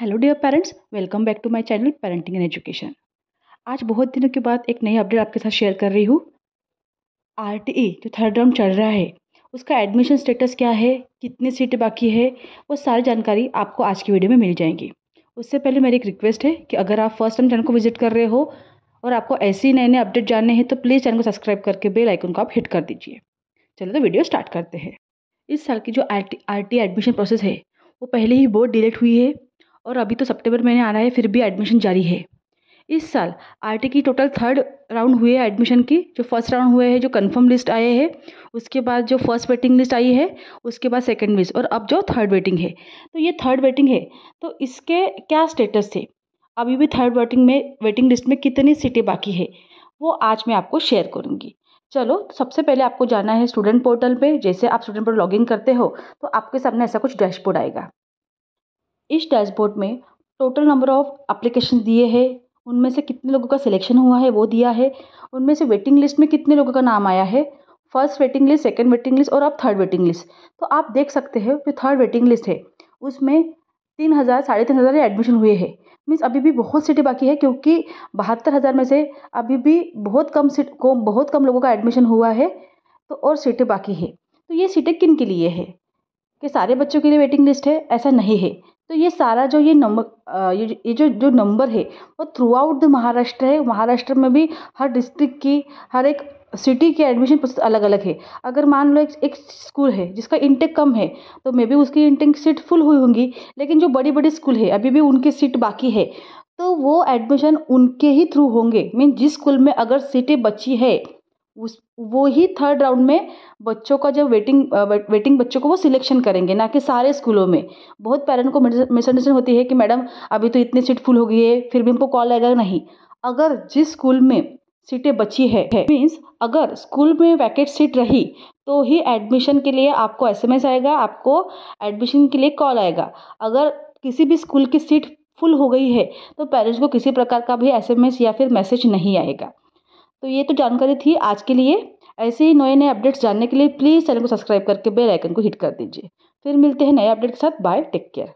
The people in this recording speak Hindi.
hello dear parents welcome back to my channel parenting and education आज बहुत दिनों के बाद एक नई अपडेट आपके साथ शेयर कर रही हूँ आर e, जो थर्ड राउंड चल रहा है उसका एडमिशन स्टेटस क्या है कितनी सीटें बाकी है वो सारी जानकारी आपको आज की वीडियो में मिल जाएंगी उससे पहले मेरी एक रिक्वेस्ट है कि अगर आप फर्स्ट टाइम चैनल को विजिट कर रहे हो और आपको ऐसे ही नए नए अपडेट जानने हैं तो प्लीज़ चैनल को सब्सक्राइब करके बेल आइकन को आप हिट कर दीजिए चलो तो वीडियो स्टार्ट करते हैं इस साल की जो आर टी एडमिशन प्रोसेस है वो पहले ही बहुत डिलेट हुई है और अभी तो सितंबर महीने आ रहा है फिर भी एडमिशन जारी है इस साल आर टी की टोटल थर्ड राउंड हुए है एडमिशन की जो फर्स्ट राउंड हुए हैं जो कंफर्म लिस्ट आए हैं उसके बाद जो फर्स्ट वेटिंग लिस्ट आई है उसके बाद सेकंड लिस्ट और अब जो थर्ड वेटिंग है तो ये थर्ड वेटिंग है तो इसके क्या स्टेटस थे अभी भी थर्ड वेटिंग में वेटिंग लिस्ट में कितनी सीटें बाकी है वो आज मैं आपको शेयर करूँगी चलो सबसे पहले आपको जाना है स्टूडेंट पोर्टल पे जैसे आप स्टूडेंट पर लॉगिन करते हो तो आपके सामने ऐसा कुछ डैशबोर्ड आएगा इस डैशबोर्ड में टोटल नंबर ऑफ़ एप्लीकेशन दिए हैं उनमें से कितने लोगों का सिलेक्शन हुआ है वो दिया है उनमें से वेटिंग लिस्ट में कितने लोगों का नाम आया है first waiting list second waiting list और अब थर्ड वेटिंग लिस्ट तो आप देख सकते हो जो थर्ड वेटिंग लिस्ट है उसमें तीन हज़ार साढ़े तीन हज़ार एडमिशन हुए हैं मीन्स अभी भी बहुत सीटें बाकी है क्योंकि बहत्तर हज़ार में से अभी भी बहुत कम सीट को बहुत कम लोगों का एडमिशन हुआ है तो और सीटें बाकी है तो ये सीटें किन के लिए है कि सारे बच्चों के लिए वेटिंग लिस्ट है ऐसा नहीं है तो ये सारा जो ये नंबर ये ये जो जो नंबर है वो थ्रू आउट द महाराष्ट्र है महाराष्ट्र में भी हर डिस्ट्रिक्ट की हर एक सिटी की एडमिशन प्रोसेस अलग अलग है अगर मान लो एक, एक स्कूल है जिसका इंटेक कम है तो मे बी उसकी इंटेक सीट फुल हुई होंगी लेकिन जो बड़ी बड़ी स्कूल है अभी भी उनकी सीट बाकी है तो वो एडमिशन उनके ही थ्रू होंगे मीन जिस स्कूल में अगर सीटें बची है उस वो ही थर्ड राउंड में बच्चों का जब वेटिंग वेटिंग बच्चों को वो सिलेक्शन करेंगे ना कि सारे स्कूलों में बहुत पेरेंट को मिसअंडरस्टैंडिंग होती है कि मैडम अभी तो इतनी सीट फुल हो गई है फिर भी हमको कॉल आएगा नहीं अगर जिस स्कूल में सीटें बची है मीन्स अगर स्कूल में वैकेट सीट रही तो ही एडमिशन के लिए आपको एसएमएस आएगा आपको एडमिशन के लिए कॉल आएगा अगर किसी भी स्कूल की सीट फुल हो गई है तो पेरेंट्स को किसी प्रकार का भी एसएमएस या फिर मैसेज नहीं आएगा तो ये तो जानकारी थी आज के लिए ऐसे ही नए नए अपडेट्स जानने के लिए प्लीज़ चैनल को सब्सक्राइब करके बेल आइकन को हिट कर दीजिए फिर मिलते हैं नए अपडेट के साथ बाय टेक केयर